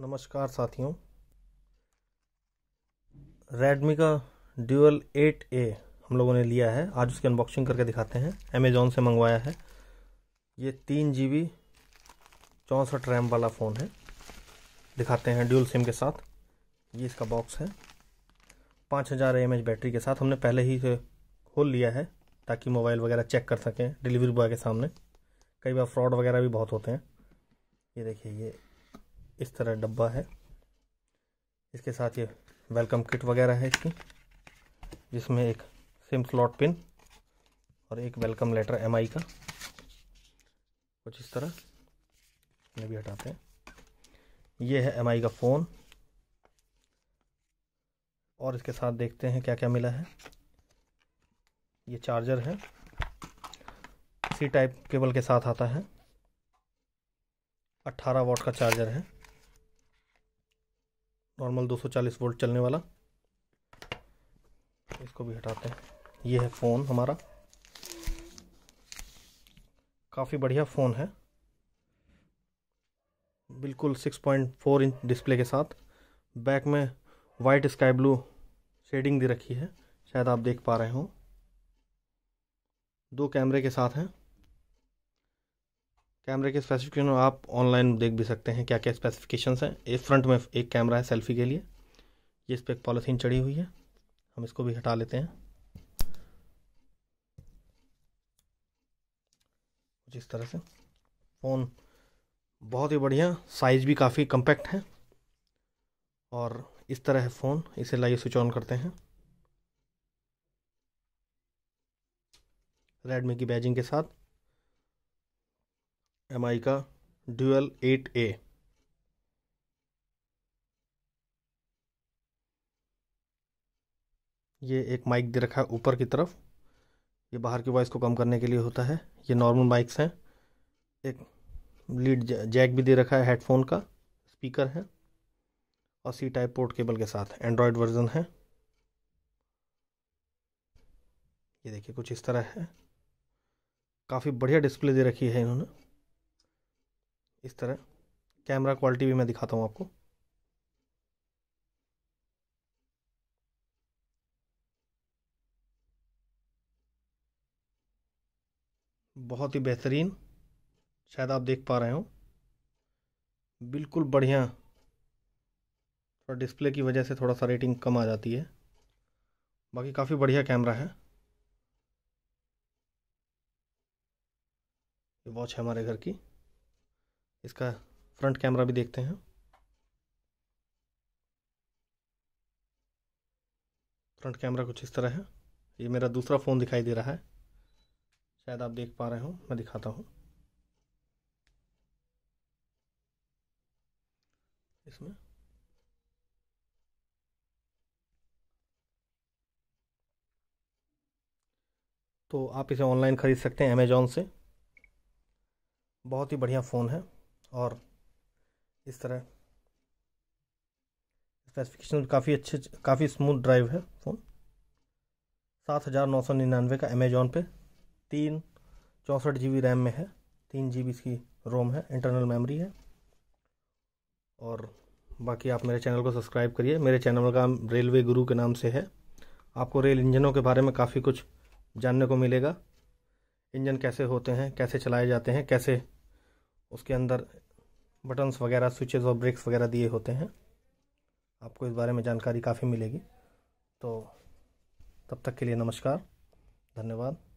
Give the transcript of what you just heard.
नमस्कार साथियों रेडमी का ड्यूअल 8A हम लोगों ने लिया है आज उसकी अनबॉक्सिंग करके दिखाते हैं अमेज़ोन से मंगवाया है ये तीन जी बी चौंसठ रैम वाला फ़ोन है दिखाते हैं ड्यूअल सिम के साथ ये इसका बॉक्स है पाँच हज़ार एम बैटरी के साथ हमने पहले ही खोल लिया है ताकि मोबाइल वगैरह चेक कर सकें डिलीवरी बॉय के सामने कई बार फ्रॉड वगैरह भी बहुत होते हैं ये देखिए ये इस तरह डब्बा है इसके साथ ये वेलकम किट वगैरह है इसकी जिसमें एक सिम स्लॉट पिन और एक वेलकम लेटर आई का कुछ इस तरह ये भी हटाते हैं ये है आई का फ़ोन और इसके साथ देखते हैं क्या क्या मिला है ये चार्जर है सी टाइप केबल के साथ आता है 18 वॉट का चार्जर है नॉर्मल 240 वोल्ट चलने वाला इसको भी हटाते हैं ये है फ़ोन हमारा काफ़ी बढ़िया फ़ोन है बिल्कुल 6.4 इंच डिस्प्ले के साथ बैक में वाइट स्काई ब्लू शेडिंग दे रखी है शायद आप देख पा रहे हो दो कैमरे के साथ हैं कैमरे के स्पेसिफिकेशन आप ऑनलाइन देख भी सकते हैं क्या क्या स्पेसिफिकेशन हैं एक फ्रंट में एक कैमरा है सेल्फी के लिए ये इस पर एक पॉलिथीन चढ़ी हुई है हम इसको भी हटा लेते हैं कुछ इस तरह से फ़ोन बहुत ही बढ़िया साइज़ भी काफ़ी कम्पैक्ट है और इस तरह है फ़ोन इसे लाइए स्विच ऑन करते हैं रेडमी की बैजिंग के साथ एम आई का ड्यूएल एट ए ये एक माइक दे रखा है ऊपर की तरफ ये बाहर की वॉइस को कम करने के लिए होता है ये नॉर्मल माइक्स हैं एक लीड जैक भी दे रखा है हेडफोन का स्पीकर है और सी टाइप पोर्ट केबल के साथ एंड्रॉयड वर्जन है ये देखिए कुछ इस तरह है काफ़ी बढ़िया डिस्प्ले दे रखी है इन्होंने इस तरह कैमरा क्वालिटी भी मैं दिखाता हूँ आपको बहुत ही बेहतरीन शायद आप देख पा रहे हो बिल्कुल बढ़िया थोड़ा डिस्प्ले की वजह से थोड़ा सा रेटिंग कम आ जाती है बाकी काफ़ी बढ़िया कैमरा है ये वॉच है हमारे घर की इसका फ्रंट कैमरा भी देखते हैं फ्रंट कैमरा कुछ इस तरह है ये मेरा दूसरा फ़ोन दिखाई दे रहा है शायद आप देख पा रहे हो मैं दिखाता हूँ इसमें तो आप इसे ऑनलाइन ख़रीद सकते हैं अमेज़ोन से बहुत ही बढ़िया फ़ोन है और इस तरह स्पेसिफिकेशन काफ़ी अच्छे काफ़ी स्मूथ ड्राइव है फ़ोन सात हज़ार नौ सौ निन्यानवे का अमेजोन पे तीन चौंसठ जी बी रैम में है तीन जी बी इसकी रोम है इंटरनल मेमोरी है और बाकी आप मेरे चैनल को सब्सक्राइब करिए मेरे चैनल का रेलवे गुरु के नाम से है आपको रेल इंजनों के बारे में काफ़ी कुछ जानने को मिलेगा इंजन कैसे होते हैं कैसे चलाए जाते हैं कैसे उसके अंदर बटन्स वगैरह स्विचेस और ब्रेक्स वगैरह दिए होते हैं आपको इस बारे में जानकारी काफ़ी मिलेगी तो तब तक के लिए नमस्कार धन्यवाद